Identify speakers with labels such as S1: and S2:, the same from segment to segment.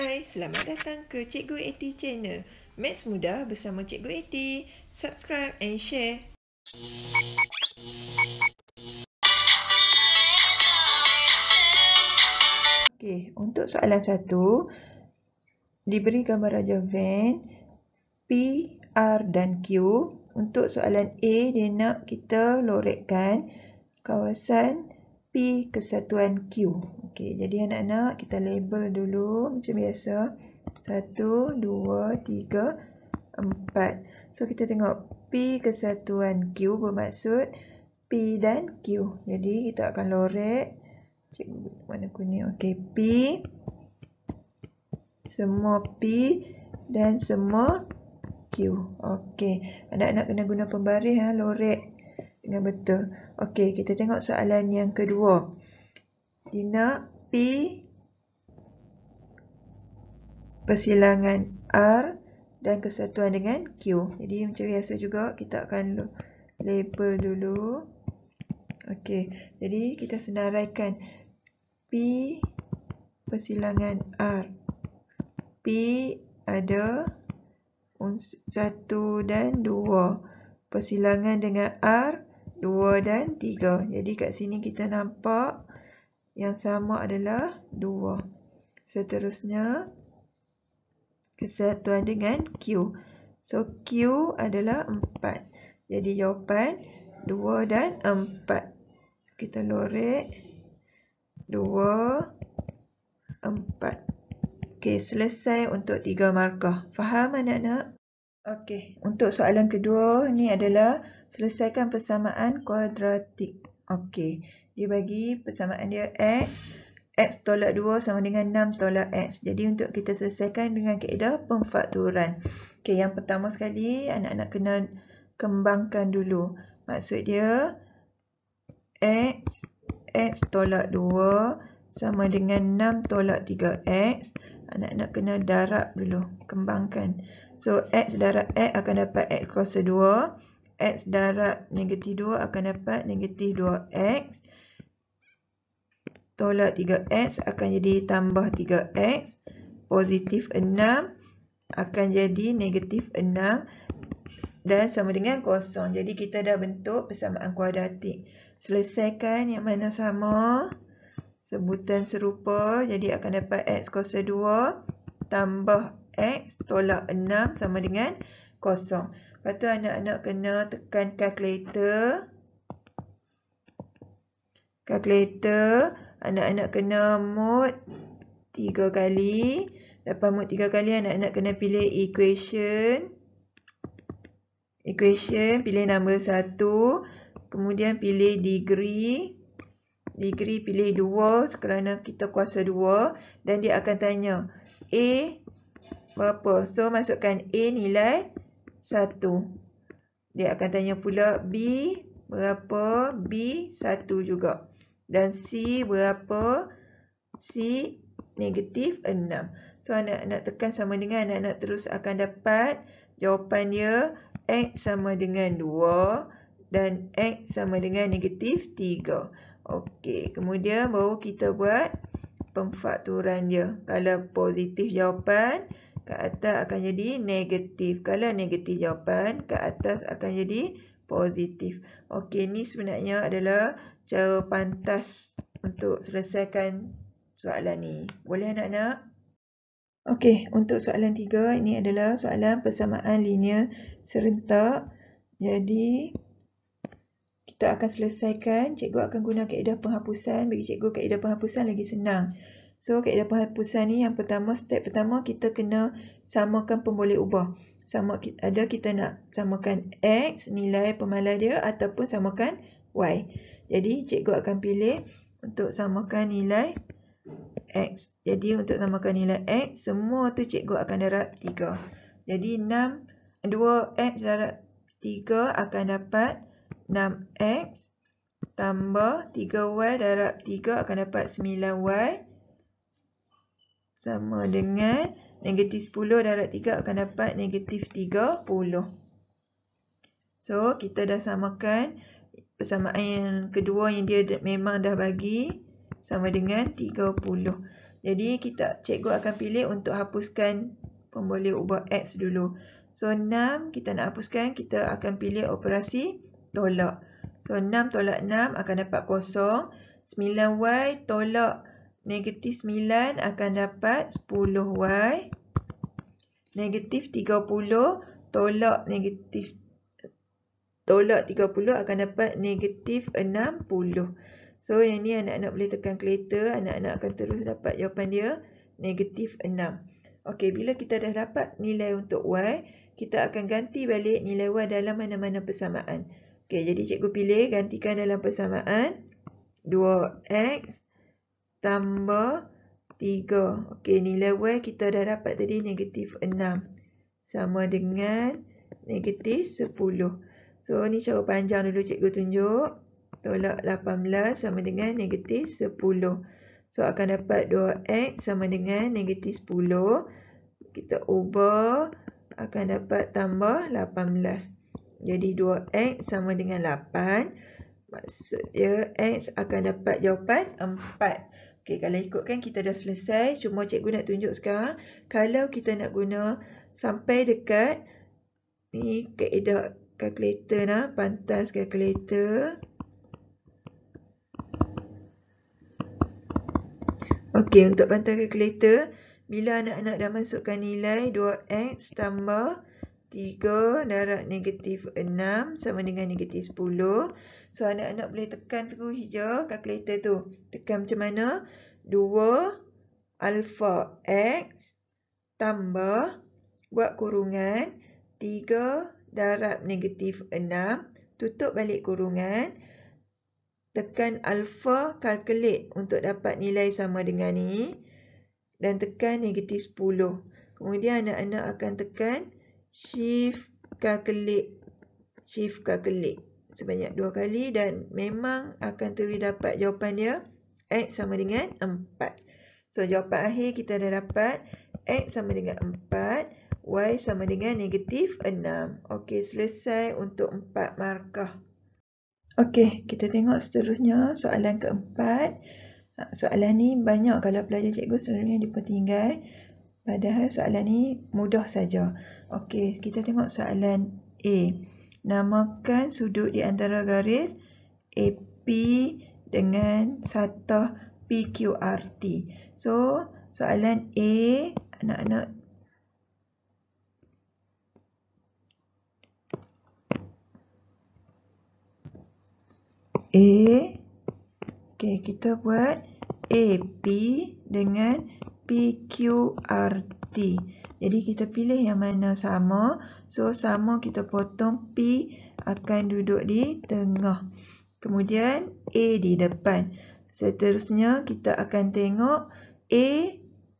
S1: Hai, selamat datang ke Cikgu Eti Channel. Maths mudah bersama Cikgu Eti. Subscribe and share. Okay, untuk soalan satu, diberi gambar raja van P, R dan Q. Untuk soalan A dia nak kita lorekkan kawasan P kesatuan Q. Okey, jadi anak-anak kita label dulu macam biasa. 1 2 3 4. So kita tengok P kesatuan Q bermaksud P dan Q. Jadi kita akan lorek. Cik mana kuning? Okey, P semua P dan semua Q. Okey. Anak-anak kena guna pembaris ha, lorek dengan betul. Okey, kita tengok soalan yang kedua. Dina P persilangan R dan kesatuan dengan Q. Jadi macam biasa juga kita akan label dulu. Okey, jadi kita senaraikan P persilangan R. P ada satu dan dua Persilangan dengan R Dua dan tiga. Jadi kat sini kita nampak yang sama adalah dua. Seterusnya kesatuan dengan Q. So Q adalah empat. Jadi jawapan dua dan empat. Kita lorek dua empat. Okey, selesai untuk tiga markah. Faham anak-anak? Okey, untuk soalan kedua ni adalah selesaikan persamaan kuadratik. Okey, dia bagi persamaan dia x, x tolak 2 sama dengan 6 tolak x. Jadi untuk kita selesaikan dengan kaedah pemfakturan. Okey, yang pertama sekali anak-anak kena kembangkan dulu. Maksud dia x, x tolak 2 sama dengan 6 tolak 3x anak nak kena darab dulu, kembangkan. So, X darab X akan dapat X kuasa 2. X darab negatif 2 akan dapat negatif 2X. Tolak 3X akan jadi tambah 3X. Positif 6 akan jadi negatif 6. Dan sama dengan kosong. Jadi, kita dah bentuk persamaan kuadratik. Selesaikan yang mana sama sebutan serupa. Jadi akan dapat X kuasa 2 tambah X tolak 6 sama dengan kosong. Lepas tu anak-anak kena tekan kalkulator. Kalkulator. Anak-anak kena mod 3 kali. Lepas mod 3 kali anak-anak kena pilih equation. Equation pilih nombor 1. Kemudian pilih degree degree pilih 2 kerana kita kuasa 2 dan dia akan tanya A berapa. So masukkan A nilai 1. Dia akan tanya pula B berapa? B 1 juga. Dan C berapa? C negatif 6. So anak-anak tekan sama dengan anak-anak terus akan dapat jawapan dia X sama dengan 2 dan X sama dengan negatif 3. Okey, kemudian baru kita buat pemfakturan dia. Kalau positif jawapan, ke atas akan jadi negatif. Kalau negatif jawapan, ke atas akan jadi positif. Okey, ni sebenarnya adalah cara pantas untuk selesaikan soalan ni. Boleh anak-anak? Okey, untuk soalan tiga, ini adalah soalan persamaan linear serentak. Jadi, kita akan selesaikan, cikgu akan guna kaedah penghapusan. Bagi cikgu kaedah penghapusan lagi senang. So, kaedah penghapusan ni yang pertama, step pertama kita kena samakan pemboleh ubah. Sama, ada kita nak samakan X, nilai pemalar dia ataupun samakan Y. Jadi, cikgu akan pilih untuk samakan nilai X. Jadi, untuk samakan nilai X, semua tu cikgu akan darab 3. Jadi, 6, 2X darab 3 akan dapat 6. 6X tambah 3Y darab 3 akan dapat 9Y. Sama dengan negatif 10 darab 3 akan dapat negatif 30. So, kita dah samakan persamaan yang kedua yang dia memang dah bagi sama dengan 30. Jadi, kita cikgu akan pilih untuk hapuskan pemboleh ubah X dulu. So, 6 kita nak hapuskan, kita akan pilih operasi tolak. So 6 tolak 6 akan dapat kosong. 9y tolak negatif 9 akan dapat 10y. Negatif 30 tolak negatif tolak 30 akan dapat negatif 60. So yang ni anak-anak boleh tekan kereta, anak-anak akan terus dapat jawapan dia negatif 6. Ok, bila kita dah dapat nilai untuk y, kita akan ganti balik nilai y dalam mana-mana persamaan. Okay, jadi cikgu pilih gantikan dalam persamaan 2x tambah 3. Okey, nilai y kita dah dapat tadi negatif 6 sama dengan negatif 10. So, ni cara panjang dulu cikgu tunjuk. Tolak 18 sama dengan negatif 10. So, akan dapat 2x sama dengan negatif 10. Kita ubah akan dapat tambah 18. Jadi 2x sama dengan 8. Maksudnya x akan dapat jawapan 4. Okay, kalau ikutkan kita dah selesai. Cuma cikgu nak tunjuk sekarang. Kalau kita nak guna sampai dekat. Ni keedah kalkulator lah. Pantas kalkulator. Okey, untuk pantas kalkulator. Bila anak-anak dah masukkan nilai 2x tambah 3 darab negatif 6 sama dengan negatif 10. So, anak-anak boleh tekan tu je kalkulator tu. Tekan macam mana? 2 alfa x tambah buat kurungan 3 darab negatif 6. Tutup balik kurungan. Tekan alpha calculate untuk dapat nilai sama dengan ni. Dan tekan negatif 10. Kemudian anak-anak akan tekan 10 shift ke klik shift ke klik sebanyak dua kali dan memang akan terdapat jawapan dia x sama dengan 4 so jawapan akhir kita dah dapat x sama dengan 4 y sama dengan negatif 6 Okey, selesai untuk 4 markah Okey, kita tengok seterusnya soalan keempat ha, soalan ni banyak kalau pelajar cikgu sebenarnya dia tinggal Padahal soalan ni mudah saja. Okey, kita tengok soalan A. Namakan sudut di antara garis AP dengan satu PQRT. So, soalan A, anak-anak. A. Okey, kita buat AP dengan satah PQRT. Jadi kita pilih yang mana sama. So sama kita potong P akan duduk di tengah. Kemudian A di depan. Seterusnya kita akan tengok A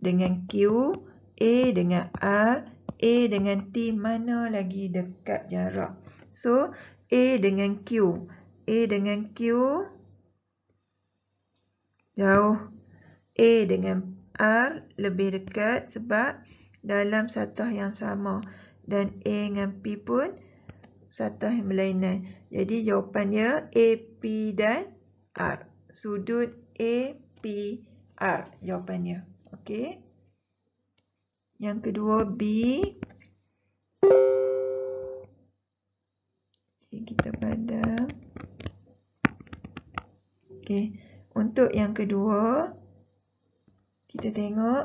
S1: dengan Q, A dengan R, A dengan T mana lagi dekat jarak. So A dengan Q. A dengan Q jauh. A dengan R lebih dekat sebab dalam satu yang sama. Dan A dengan P pun satu yang berlainan. Jadi jawapan dia P dan R. Sudut P, APR jawapannya. Okey. Yang kedua B. Okay, kita padam. Okey. Untuk yang kedua. Kita tengok.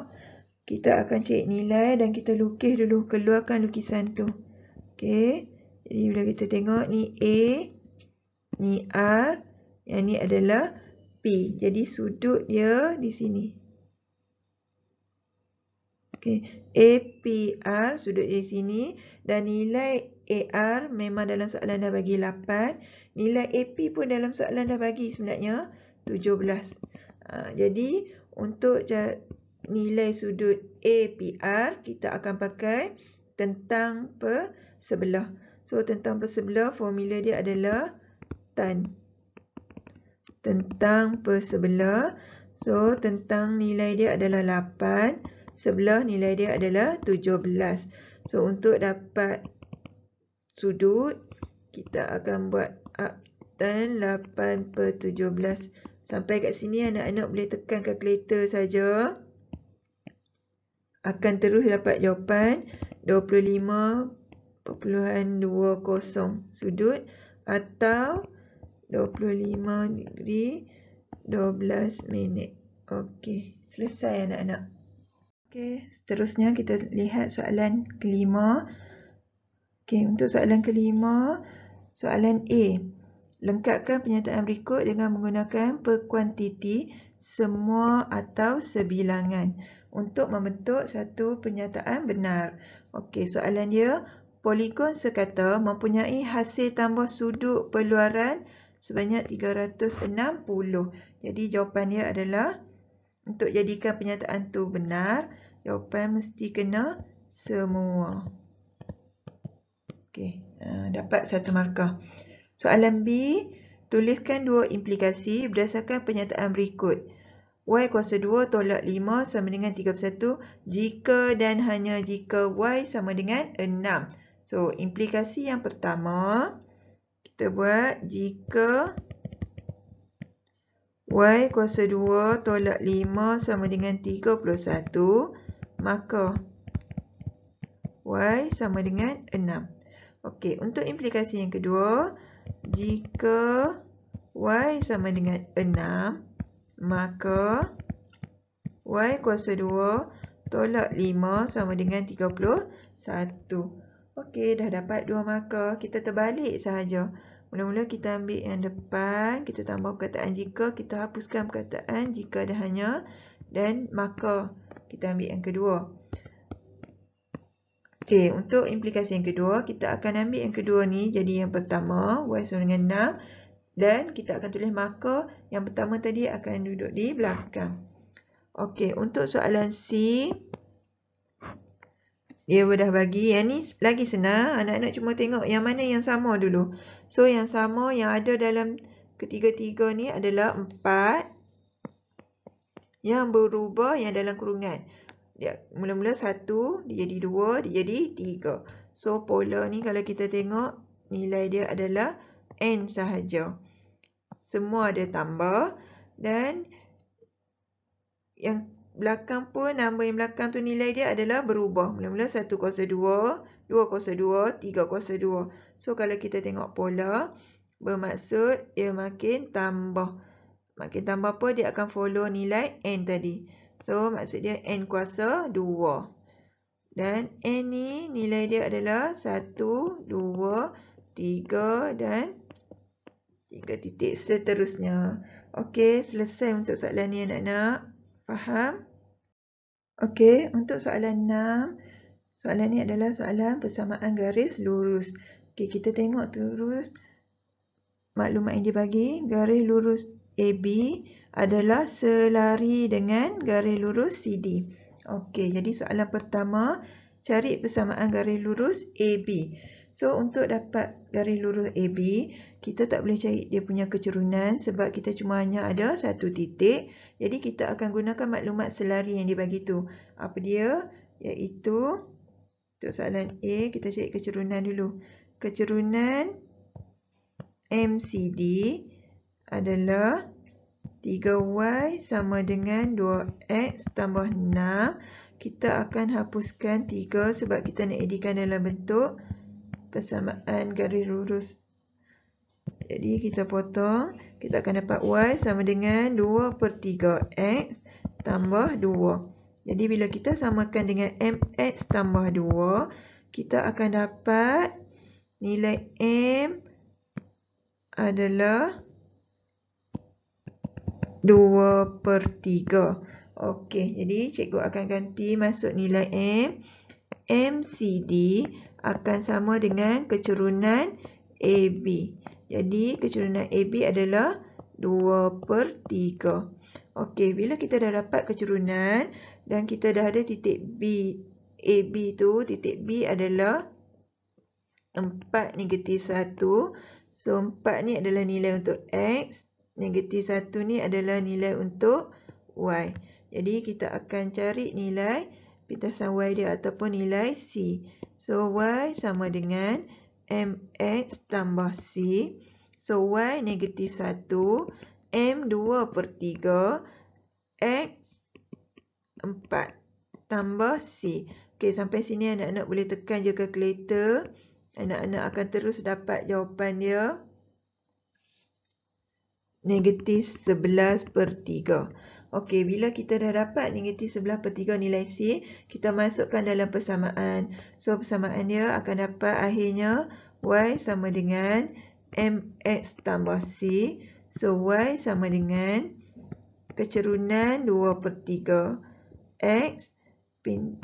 S1: Kita akan cek nilai dan kita lukis dulu. Keluarkan lukisan tu. Okey. Jadi bila kita tengok ni A. Ni R. Yang ni adalah P. Jadi sudut dia di sini. Okey. A, P, R. Sudut dia di sini. Dan nilai AR memang dalam soalan dah bagi 8. Nilai AP pun dalam soalan dah bagi sebenarnya 17. Ha, jadi untuk nilai sudut APR kita akan pakai tentang persebelah. So tentang persebelah formula dia adalah tan tentang persebelah. So tentang nilai dia adalah 8, sebelah nilai dia adalah 17. So untuk dapat sudut kita akan buat tan 8/17 per Sampai kat sini anak-anak boleh tekan kalkulator saja. Akan terus dapat jawapan 25.20 sudut atau 25 degree 12 minit. Okey, selesai anak-anak. Okey, seterusnya kita lihat soalan kelima. Okey, untuk soalan kelima, soalan A. Lengkapkan pernyataan berikut dengan menggunakan perkuantiti semua atau sebilangan untuk membentuk satu pernyataan benar. Okey, soalan dia, poligon sekata mempunyai hasil tambah sudut peluaran sebanyak 360. Jadi jawapan dia adalah untuk jadikan pernyataan tu benar, jawapan mesti kena semua. Okey, ah, dapat satu markah. Soalan B, tuliskan dua implikasi berdasarkan pernyataan berikut. Y kuasa 2 tolak 5 sama dengan 31 jika dan hanya jika Y sama dengan 6. So, implikasi yang pertama, kita buat jika Y kuasa 2 tolak 5 sama dengan 31, maka Y sama dengan 6. Okey, untuk implikasi yang kedua, jika y sama dengan 6, maka y kuasa 2 tolak 5 sama dengan 31. Okey, dah dapat 2 markah. Kita terbalik sahaja. Mula-mula kita ambil yang depan. Kita tambah perkataan jika. Kita hapuskan perkataan jika dah hanya. Dan maka kita ambil yang kedua. Okey, untuk implikasi yang kedua, kita akan ambil yang kedua ni jadi yang pertama, y sama dengan 6. Dan kita akan tulis maka yang pertama tadi akan duduk di belakang. Okey, untuk soalan C, dia sudah bagi. Yang ni lagi senang. Anak-anak cuma tengok yang mana yang sama dulu. So, yang sama yang ada dalam ketiga-tiga ni adalah 4 yang berubah yang dalam kurungan. Ya, mula-mula satu, dia jadi dua, dia jadi tiga. So pola ni kalau kita tengok nilai dia adalah n sahaja. Semua ada tambah dan yang belakang pun nombor yang belakang tu nilai dia adalah berubah. Mula-mula 102, 202, 302. So kalau kita tengok pola bermaksud ia makin tambah. Makin tambah apa dia akan follow nilai n tadi. So, maksud dia N kuasa 2. Dan N ni nilai dia adalah 1, 2, 3 dan 3 titik seterusnya. Okey, selesai untuk soalan ni anak-anak. Faham? Okey, untuk soalan 6. Soalan ni adalah soalan persamaan garis lurus. Okey, kita tengok terus maklumat yang dibagi Garis lurus AB adalah selari dengan garis lurus CD. Okey, jadi soalan pertama, cari persamaan garis lurus AB. So, untuk dapat garis lurus AB, kita tak boleh cari dia punya kecerunan sebab kita cuma hanya ada satu titik. Jadi, kita akan gunakan maklumat selari yang dibagi tu. Apa dia? Iaitu, untuk soalan A, kita cari kecerunan dulu. Kecerunan MCD adalah 3y sama dengan 2x tambah 6. Kita akan hapuskan 3 sebab kita nak edikan dalam bentuk persamaan garis lurus. Jadi kita potong. Kita akan dapat y sama dengan 2 per 3x tambah 2. Jadi bila kita samakan dengan mx tambah 2, kita akan dapat nilai m adalah 2. 2 per 3. Okey, jadi cikgu akan ganti masuk nilai M. MCD akan sama dengan kecerunan AB. Jadi, kecerunan AB adalah 2 per 3. Okey, bila kita dah dapat kecerunan dan kita dah ada titik B, AB tu, titik B adalah 4 negatif 1. So, 4 ni adalah nilai untuk X negatif 1 ni adalah nilai untuk y. Jadi kita akan cari nilai pintasan y dia ataupun nilai c. So y sama dengan mx tambah c. So y negatif 1, m 2 per 3, x 4 tambah c. Okey sampai sini anak-anak boleh tekan je calculator. Anak-anak akan terus dapat jawapan dia negatif 11 per 3. Okey, bila kita dah dapat negatif 11 per 3 nilai C, kita masukkan dalam persamaan. So, persamaan dia akan dapat akhirnya Y sama dengan MX tambah C. So, Y sama dengan kecerunan 2 per 3. X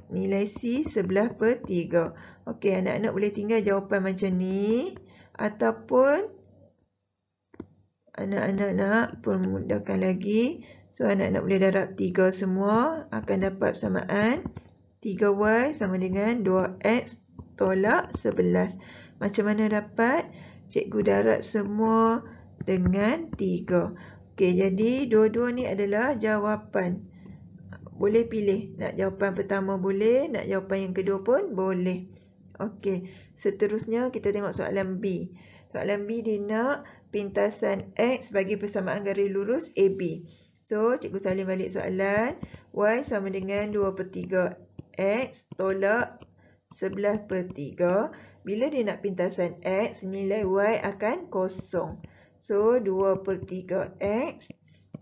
S1: nilai C 11 per 3. Okey, anak-anak boleh tinggal jawapan macam ni. Ataupun anak-anak nak permudahkan lagi. So, anak-anak boleh darab 3 semua. Akan dapat persamaan 3Y sama dengan 2X tolak 11. Macam mana dapat? Cikgu darab semua dengan 3. Okey, jadi dua-dua ni adalah jawapan. Boleh pilih. Nak jawapan pertama boleh. Nak jawapan yang kedua pun boleh. Okey, seterusnya kita tengok soalan B. Soalan B dia nak pintasan X bagi persamaan garis lurus AB. So, cikgu salin balik soalan. Y sama dengan 2 per 3 X tolak 11 per 3. Bila dia nak pintasan X, nilai Y akan kosong. So, 2 per 3 X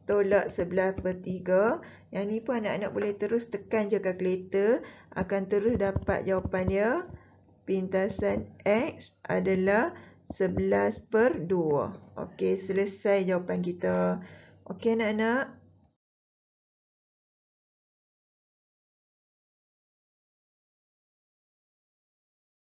S1: tolak 11 per 3. Yang ni pun anak-anak boleh terus tekan je kalkulator. Akan terus dapat jawapan dia. Pintasan X adalah 2. 11 per 2. Okey, selesai jawapan kita. Okey, anak-anak.